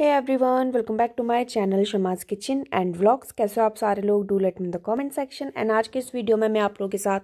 है one welcome back to my channel Shama's kitchen and vlogs कैसे हो आप सारे लोग do let in the comment section and आज के इस वीडियो में मैं आप लोगों के साथ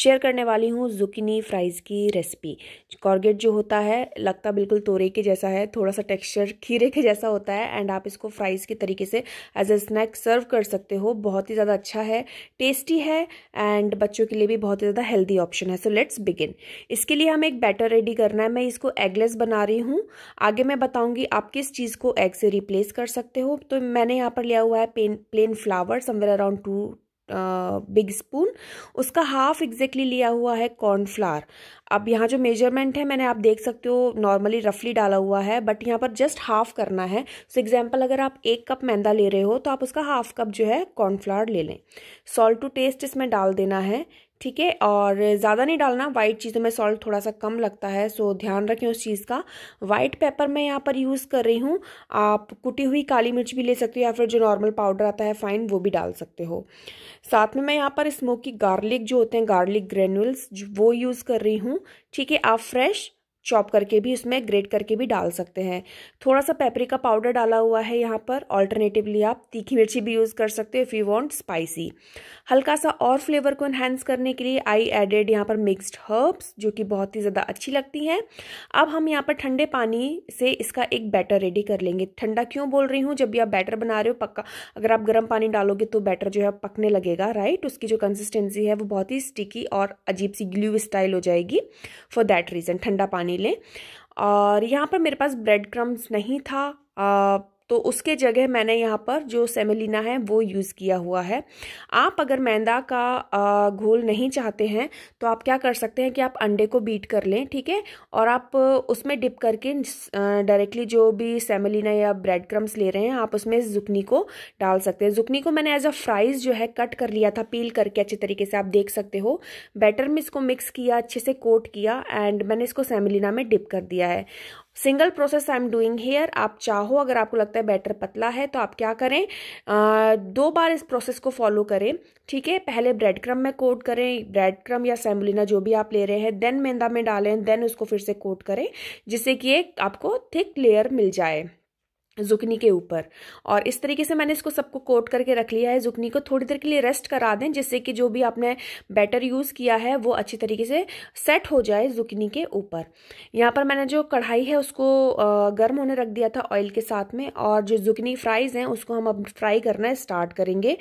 शेयर करने वाली हूँ जुकिनी फ्राइज़ की रेसिपी कॉर्गेट जो होता है लगता बिल्कुल तोरे के जैसा है थोड़ा सा टेक्स्चर खीरे के जैसा होता है एंड आप इसको फ्राइज़ के तरीके से एज ए स्नैक सर्व कर सकते हो बहुत ही ज़्यादा अच्छा है टेस्टी है एंड बच्चों के लिए भी बहुत ही ज़्यादा हेल्दी ऑप्शन है सो लेट्स बिगिन इसके लिए हमें एक बैटर रेडी करना है मैं इसको एगलेस बना रही हूँ आगे मैं बताऊँगी आप किस चीज़ को एग से रिप्लेस कर सकते हो तो मैंने यहाँ पर लिया हुआ है plain plain flour somewhere around two big spoon उसका हाफ एग्जैक्टली लिया हुआ है कॉर्नफ्लावर अब यहाँ जो मेजरमेंट है मैंने आप देख सकते हो नॉर्मली रफली डाला हुआ है बट यहाँ पर जस्ट हाफ करना है सो so एग्जांपल अगर आप एक कप मैदा ले रहे हो तो आप उसका हाफ कप जो है कॉर्नफ्लावर ले लें सॉल्ट टू टेस्ट इसमें डाल देना है ठीक है और ज़्यादा नहीं डालना वाइट चीज़ों में सॉल्ट थोड़ा सा कम लगता है सो ध्यान रखें उस चीज़ का वाइट पेपर मैं यहाँ पर यूज़ कर रही हूँ आप कुटी हुई काली मिर्च भी ले सकते हो या फिर जो नॉर्मल पाउडर आता है फाइन वो भी डाल सकते हो साथ में मैं यहाँ पर स्मोकी गार्लिक जो होते हैं गार्लिक ग्रेनुल्स वो यूज़ कर रही हूँ ठीक है आप फ्रेश चॉप करके भी इसमें ग्रेट करके भी डाल सकते हैं थोड़ा सा पेपरिका पाउडर डाला हुआ है यहाँ पर ऑल्टरनेटिवली आप तीखी मिर्ची भी यूज़ कर सकते हो इफ़ यू वांट स्पाइसी हल्का सा और फ्लेवर को इन्हेंस करने के लिए आई एडेड यहाँ पर मिक्स्ड हर्ब्स जो कि बहुत ही ज़्यादा अच्छी लगती हैं अब हम यहाँ पर ठंडे पानी से इसका एक बैटर रेडी कर लेंगे ठंडा क्यों बोल रही हूँ जब भी आप बैटर बना रहे हो पक्का अगर आप गर्म पानी डालोगे तो बैटर जो है पकने लगेगा राइट उसकी जो कंसिस्टेंसी है वो बहुत ही स्टिकी और अजीब सी ग्ल्यू स्टाइल हो जाएगी फॉर दैट रीज़न ठंडा पानी पानी लें और यहाँ पर मेरे पास ब्रेड क्रम्स नहीं था तो उसके जगह मैंने यहाँ पर जो सेमेलिना है वो यूज़ किया हुआ है आप अगर मैदा का घोल नहीं चाहते हैं तो आप क्या कर सकते हैं कि आप अंडे को बीट कर लें ठीक है और आप उसमें डिप करके डायरेक्टली जो भी सेमेलिना या ब्रेड क्रम्स ले रहे हैं आप उसमें जुकनी को डाल सकते हैं जुकनी को मैंने एज अ फ्राइज जो है कट कर लिया था पील करके अच्छे तरीके से आप देख सकते हो बैटर में इसको मिक्स किया अच्छे से कोट किया एंड मैंने इसको सेमेलिना में डिप कर दिया है single process I am doing here आप चाहो अगर आपको लगता है बैटर पतला है तो आप क्या करें आ, दो बार इस प्रोसेस को फॉलो करें ठीक है पहले ब्रेड क्रम में कोट करें ब्रेड क्रम या सेम्बुलना जो भी आप ले रहे हैं देन मैदा में डालें देन उसको फिर से कोट करें जिससे कि एक आपको थिक लेयर मिल जाए जुकनी के ऊपर और इस तरीके से मैंने इसको सबको कोट करके रख लिया है जुकनी को थोड़ी देर के लिए रेस्ट करा दें जिससे कि जो भी आपने बैटर यूज़ किया है वो अच्छी तरीके से सेट हो जाए जुकनी के ऊपर यहाँ पर मैंने जो कढ़ाई है उसको गर्म होने रख दिया था ऑयल के साथ में और जो जुकनी फ्राइज़ हैं उसको हम अब फ्राई करना स्टार्ट करेंगे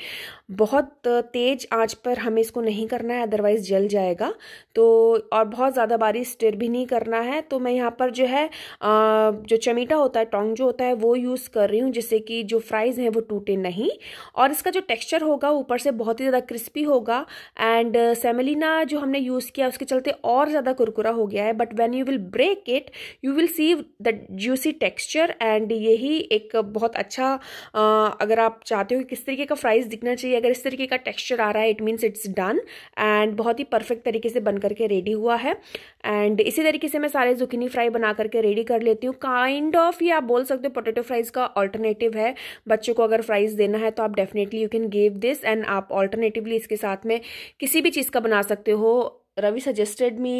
बहुत तेज़ आँच पर हमें इसको नहीं करना है अदरवाइज़ जल जाएगा तो और बहुत ज़्यादा बारिश स्टिर भी नहीं करना है तो मैं यहाँ पर जो है जो चमीटा होता है टोंग जो होता है वो यूज़ कर रही हूँ जिससे कि जो फ्राइज़ हैं वो टूटे नहीं और इसका जो टेक्सचर होगा ऊपर से बहुत ही ज़्यादा क्रिस्पी होगा एंड सेमेलिना uh, जो हमने यूज़ किया उसके चलते और ज़्यादा कुरकुरा हो गया है but when you will break it you will see the juicy texture and यही एक बहुत अच्छा uh, अगर आप चाहते हो कि किस तरीके का फ्राइज़ दिखना चाहिए अगर इस तरीके का टेक्स्चर आ रहा है it means it's done and बहुत ही परफेक्ट तरीके से बन करके रेडी हुआ है एंड इसी तरीके से मैं सारे जुकिनी फ्राई बना करके रेडी कर लेती हूँ काइंड ऑफ या बोल सकते हो पोटेटो फ्राइज़ का ऑल्टरनेटिव है बच्चों को अगर फ्राइज़ देना है तो आप definitely you can give this and आप ऑल्टरनेटिवली इसके साथ में किसी भी चीज़ का बना सकते हो Ravi suggested me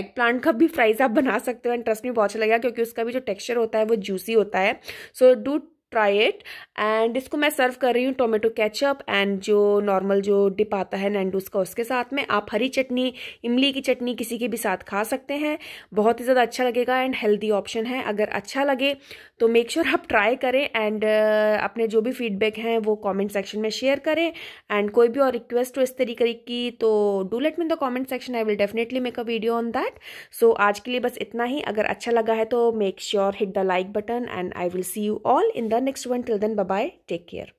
eggplant का भी फ्राइज़ आप बना सकते हो एंड ट्रस्ट में बहुत अच्छा लगेगा क्योंकि उसका भी जो टेक्सचर होता है वो जूसी होता है so do try it and इसको मैं सर्व कर रही हूँ टोमेटो केचप एंड जो नॉर्मल जो डिप आता है नैंडूस का उसके साथ में आप हरी चटनी इमली की चटनी किसी के भी साथ खा सकते हैं बहुत ही ज़्यादा अच्छा लगेगा एंड हेल्दी ऑप्शन है अगर अच्छा लगे तो मेक श्योर sure आप ट्राई करें एंड uh, अपने जो भी फीडबैक हैं वो कॉमेंट सेक्शन में शेयर करें एंड कोई भी और रिक्वेस्ट हो इस तरीके की तो do let me in the comment section I will definitely make a video on that so आज के लिए बस इतना ही अगर अच्छा लगा है तो make sure hit the like button and I will see you all in the next one till then bye bye take care